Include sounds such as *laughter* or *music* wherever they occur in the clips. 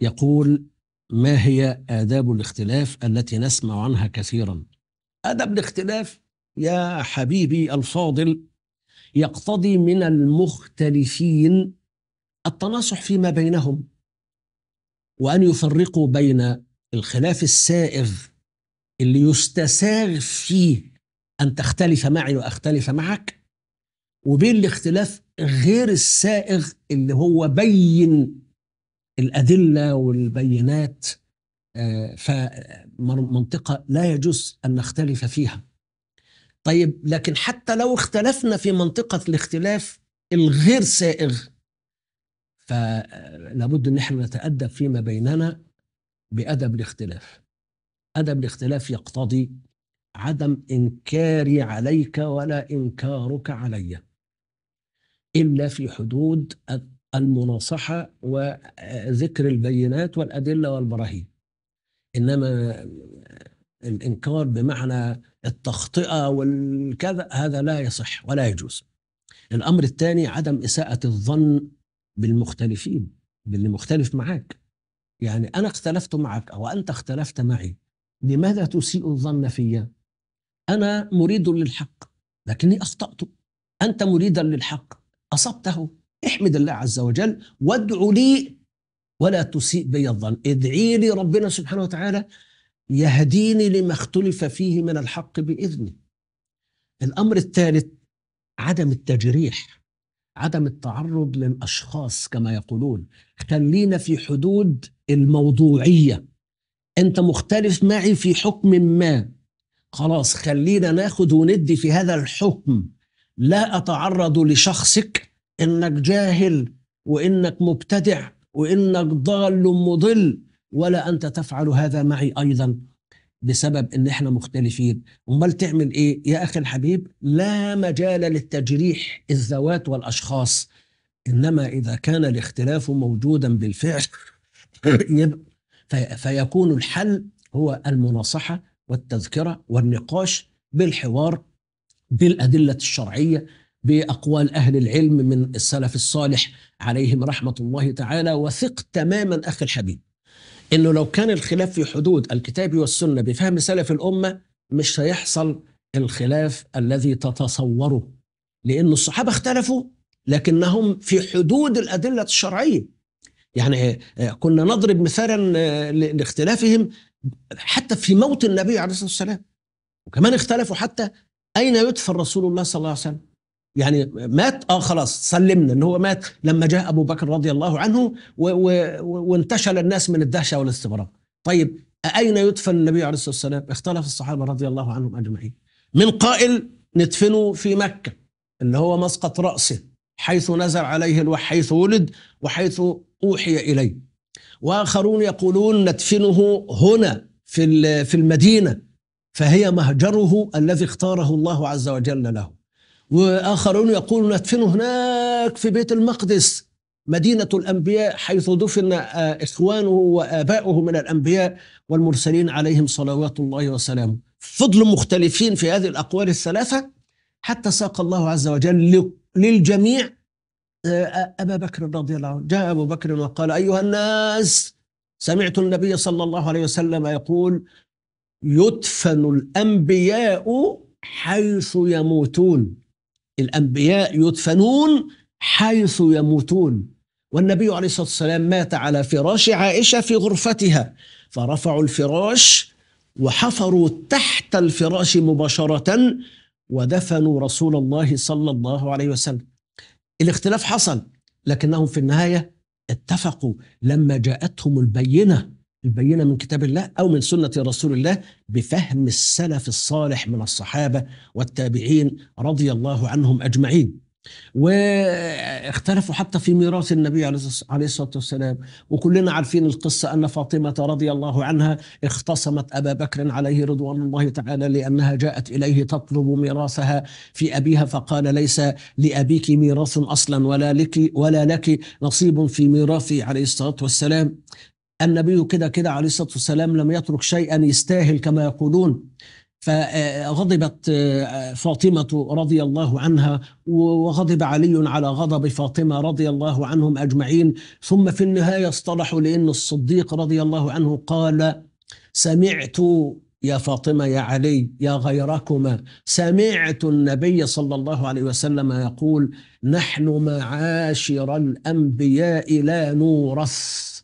يقول ما هي آداب الاختلاف التي نسمع عنها كثيرا أدب الاختلاف يا حبيبي الفاضل يقتضي من المختلفين التناصح فيما بينهم وأن يفرقوا بين الخلاف السائغ اللي يستساغ فيه أن تختلف معي وأختلف معك وبين الاختلاف غير السائغ اللي هو بين الادله والبينات آه، فمنطقه لا يجوز ان نختلف فيها. طيب لكن حتى لو اختلفنا في منطقه الاختلاف الغير سائغ فلابد آه، ان نحن نتادب فيما بيننا بادب الاختلاف. ادب الاختلاف يقتضي عدم انكاري عليك ولا انكارك علي الا في حدود المناصحة وذكر البينات والأدلة والبراهين إنما الإنكار بمعنى التخطئة والكذا هذا لا يصح ولا يجوز الأمر الثاني عدم إساءة الظن بالمختلفين باللي مختلف معاك يعني أنا اختلفت معك أو أنت اختلفت معي لماذا تسيء الظن في أنا مريد للحق لكني أخطأت أنت مريدا للحق أصبته احمد الله عز وجل وادع لي ولا تسيء بي الظن ادعي لي ربنا سبحانه وتعالى يهديني لما اختلف فيه من الحق بإذنه الأمر الثالث عدم التجريح عدم التعرض للأشخاص كما يقولون خلينا في حدود الموضوعية أنت مختلف معي في حكم ما خلاص خلينا ناخد وندي في هذا الحكم لا أتعرض لشخصك انك جاهل وانك مبتدع وانك ضال مضل ولا انت تفعل هذا معي ايضا بسبب ان احنا مختلفين امال تعمل ايه يا اخي الحبيب لا مجال للتجريح الذوات والاشخاص انما اذا كان الاختلاف موجودا بالفعل *laughs* فيكون الحل هو المناصحه والتذكره والنقاش بالحوار بالادله الشرعيه باقوال اهل العلم من السلف الصالح عليهم رحمه الله تعالى وثق تماما اخي الحبيب انه لو كان الخلاف في حدود الكتاب والسنه بفهم سلف الامه مش هيحصل الخلاف الذي تتصوره لأن الصحابة اختلفوا لكنهم في حدود الأدلة الشرعية يعني آه، كنا نضرب مثالا آه، لاختلافهم حتى في موت النبي عليه الصلاة والسلام وكمان اختلفوا حتى أين يدفن رسول الله صلى الله عليه وسلم يعني مات اه خلاص سلمنا ان هو مات لما جاء ابو بكر رضي الله عنه وانتشل الناس من الدهشه والاستغراب طيب اين يدفن النبي عليه الصلاه والسلام اختلف الصحابه رضي الله عنهم اجمعين من قائل ندفنه في مكه اللي هو مسقط راسه حيث نزل عليه الوحي حيث ولد وحيث اوحي اليه واخرون يقولون ندفنه هنا في في المدينه فهي مهجره الذي اختاره الله عز وجل له وآخرون يقولون ندفنه هناك في بيت المقدس مدينة الأنبياء حيث دفن آه، إخوانه وآباؤه من الأنبياء والمرسلين عليهم صلوات الله وسلامه فضلوا مختلفين في هذه الأقوال الثلاثة حتى ساق الله عز وجل للجميع آه، آه، أبا بكر رضي الله عنه جاء أبو بكر وقال أيها الناس سمعت النبي صلى الله عليه وسلم يقول يدفن الأنبياء حيث يموتون الأنبياء يدفنون حيث يموتون والنبي عليه الصلاة والسلام مات على فراش عائشة في غرفتها فرفعوا الفراش وحفروا تحت الفراش مباشرة ودفنوا رسول الله صلى الله عليه وسلم الاختلاف حصل لكنهم في النهاية اتفقوا لما جاءتهم البينة البينة من كتاب الله أو من سنة رسول الله بفهم السلف الصالح من الصحابة والتابعين رضي الله عنهم أجمعين واختلفوا حتى في ميراث النبي عليه الصلاة والسلام وكلنا عارفين القصة أن فاطمة رضي الله عنها اختصمت أبا بكر عليه رضوان الله تعالى لأنها جاءت إليه تطلب ميراثها في أبيها فقال ليس لأبيك ميراث أصلا ولا لك, ولا لك نصيب في ميراثي عليه الصلاة والسلام النبي كده كده عليه الصلاة والسلام لم يترك شيئا يستاهل كما يقولون فغضبت آه، فاطمة رضي الله عنها وغضب علي على غضب فاطمة رضي الله عنهم أجمعين ثم في النهاية اصطلحوا لأن الصديق رضي الله عنه قال سمعت يا فاطمة يا علي يا غيركما سمعت النبي صلى الله عليه وسلم يقول نحن معاشر الأنبياء لا نورث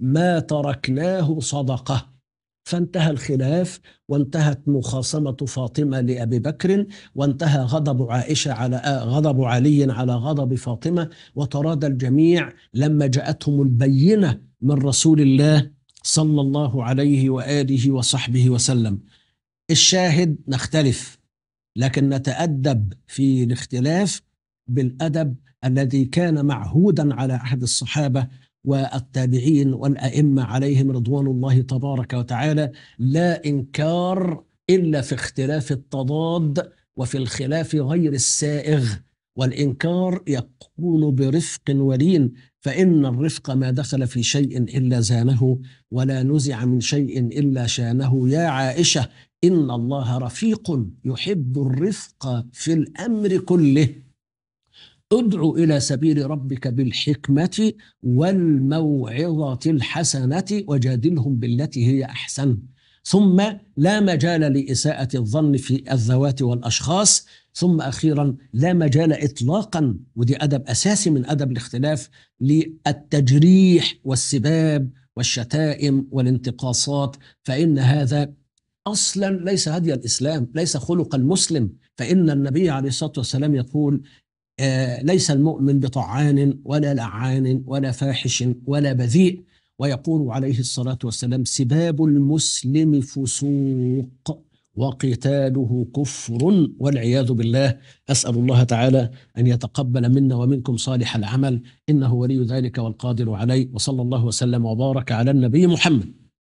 ما تركناه صدقه فانتهى الخلاف وانتهت مخاصمة فاطمة لأبي بكر وانتهى غضب عائشة على غضب علي على غضب فاطمة وترادى الجميع لما جاءتهم البينة من رسول الله صلى الله عليه وآله وصحبه وسلم الشاهد نختلف لكن نتأدب في الاختلاف بالأدب الذي كان معهودا على عهد الصحابة والتابعين والأئمة عليهم رضوان الله تبارك وتعالى لا إنكار إلا في اختلاف التضاد وفي الخلاف غير السائغ والإنكار يكون برفق ولين فإن الرفق ما دخل في شيء إلا زانه ولا نزع من شيء إلا شانه يا عائشة إن الله رفيق يحب الرفق في الأمر كله ادع الى سبيل ربك بالحكمه والموعظه الحسنه وجادلهم بالتي هي احسن ثم لا مجال لاساءه الظن في الذوات والاشخاص ثم اخيرا لا مجال اطلاقا ودي ادب اساسي من ادب الاختلاف للتجريح والسباب والشتائم والانتقاصات فان هذا اصلا ليس هدي الاسلام ليس خلق المسلم فان النبي عليه الصلاه والسلام يقول آه، ليس المؤمن بطعان ولا لعان ولا فاحش ولا بذيء ويقول عليه الصلاة والسلام سباب المسلم فسوق وقتاله كفر والعياذ بالله أسأل الله تعالى أن يتقبل منا ومنكم صالح العمل إنه ولي ذلك والقادر عليه وصلى الله وسلم وبارك على النبي محمد